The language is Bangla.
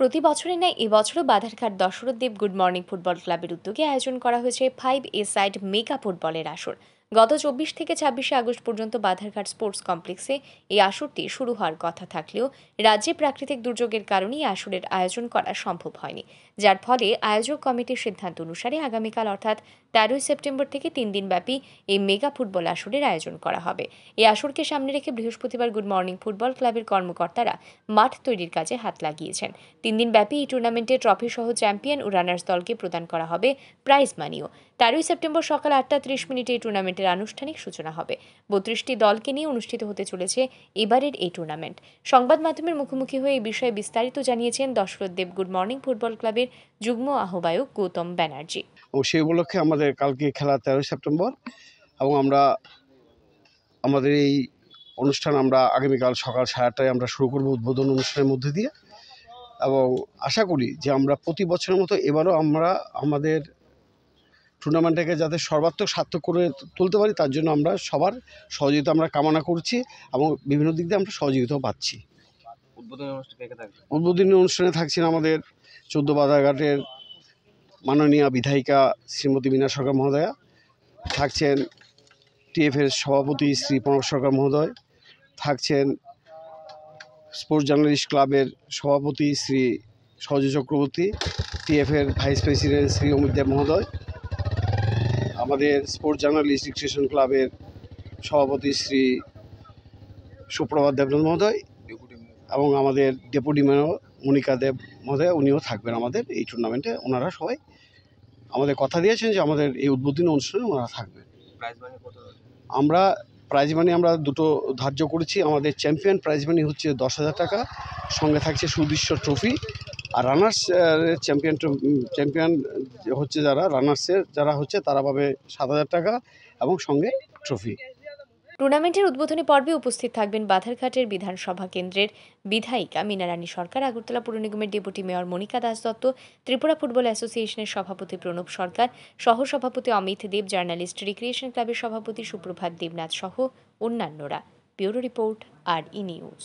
প্রতি বছরে নেয় এবছরও Badharghat Dasharath Deb good morning football ক্লাবের উদ্যোগে আয়োজন করা হয়েছে ফাইভ এ সাইড মেগা ফুটবলের আসর গত চব্বিশ থেকে ছাব্বিশে আগস্ট পর্যন্ত বাধারঘাট স্পোর্টস কমপ্লেক্সে এই আসরটি শুরু হওয়ার কথা থাকলেও রাজ্যে প্রাকৃতিক দুর্যোগের কারণেই আসরের আয়োজন করা সম্ভব হয়নি যার ফলে আয়োজক কমিটির সিদ্ধান্ত অনুসারে আগামীকাল অর্থাৎ তেরোই সেপ্টেম্বর থেকে তিন দিনব্যাপী এই মেগা ফুটবল আসরের আয়োজন করা হবে এই আসরকে সামনে রেখে বৃহস্পতিবার গুড মর্নিং ফুটবল ক্লাবের কর্মকর্তারা মাঠ তৈরির কাজে হাত লাগিয়েছেন তিন দিনব্যাপী এই টুর্নামেন্টে ট্রফি সহ চ্যাম্পিয়ন ও রানার্স দলকে প্রদান করা হবে প্রাইজ মানিও তেরোই সেপ্টেম্বর সকাল আটটা ত্রিশ মিনিটে এই টুর্নামেন্টের আনুষ্ঠানিক সূচনা হবে বত্রিশটি দলকে নিয়ে অনুষ্ঠিত হতে চলেছে এবারের এই টুর্নামেন্ট সংবাদ মাধ্যমের মুখোমুখি হয়ে এই বিষয়ে বিস্তারিত জানিয়েছেন Dasharath Deb good morning football ক্লাবের যুগ্ম আহ্বায়ক গৌতম ব্যানার্জি ও সেই উপলক্ষে আমাদের কালকে খেলা তেরোই সেপ্টেম্বর এবং আমরা আমাদের এই অনুষ্ঠান আমরা আগামীকাল সকাল সাড়ে আটটায় আমরা শুরু করবো উদ্বোধন অনুষ্ঠানের মধ্যে দিয়ে এবং আশা করি যে আমরা প্রতি বছরের মতো এবারও আমরা আমাদের টুর্নামেন্টটাকে যাতে সর্বাত্মক সার্থক করে তুলতে পারি তার জন্য আমরা সবার সহযোগিতা আমরা কামনা করছি এবং বিভিন্ন দিক দিয়ে আমরা সহযোগিতাও পাচ্ছি উদ্বোধনী অনুষ্ঠানে থাকছেন আমাদের চোদ্দ বাজারঘাটের মাননীয় বিধায়িকা শ্রীমতী বিনা সরকার মহোদয়া থাকছেন টিএফের সভাপতি শ্রী প্রণব সরকার মহোদয় থাকছেন স্পোর্টস জার্নালিস্ট ক্লাবের সভাপতি শ্রী সহজ চক্রবর্তী টিএফের ভাইস প্রেসিডেন্ট শ্রী অমিত দেব মহোদয় আমাদের স্পোর্টস জার্নালিস্ট ডিক্সেশন ক্লাবের সভাপতি শ্রী সুপ্রভাত দেবনাথ মহোদয় এবং আমাদের ডেপুটি ম্যানও মনিকা দেব মহোদয় উনিও থাকবেন আমাদের এই টুর্নামেন্টে ওনারা সবাই আমাদের কথা দিয়েছেন যে আমাদের এই উদ্বোধনী অনুষ্ঠানে ওনারা থাকবেন আমরা প্রাইজ মানি আমরা দুটো ধার্য করেছি আমাদের চ্যাম্পিয়ন প্রাইজ মানি হচ্ছে দশ হাজার টাকা সঙ্গে থাকছে সুদৃশ্য ট্রফি আর রানার্স চ্যাম্পিয়ন চ্যাম্পিয়ন হচ্ছে যারা রানার্সের যারা হচ্ছে তারা পাবে সাত হাজার টাকা এবং সঙ্গে ট্রফি টুর্নামেন্টের উদ্বোধনী পর্বে উপস্থিত থাকবেন বাধারঘাটের বিধানসভা কেন্দ্রের বিধায়িকা মিনারানী সরকার আগরতলা পুর নিগমের deputy mayor Monika Das Dutta Tripura football অ্যাসোসিয়েশনের সভাপতি প্রণব সরকার সহসভাপতি অমিত দেব জার্নালিস্ট রিক্রিয়েশন ক্লাবের সভাপতি সুপ্রভাত দেবনাথ সহ অন্যান্যরা bureau report R E news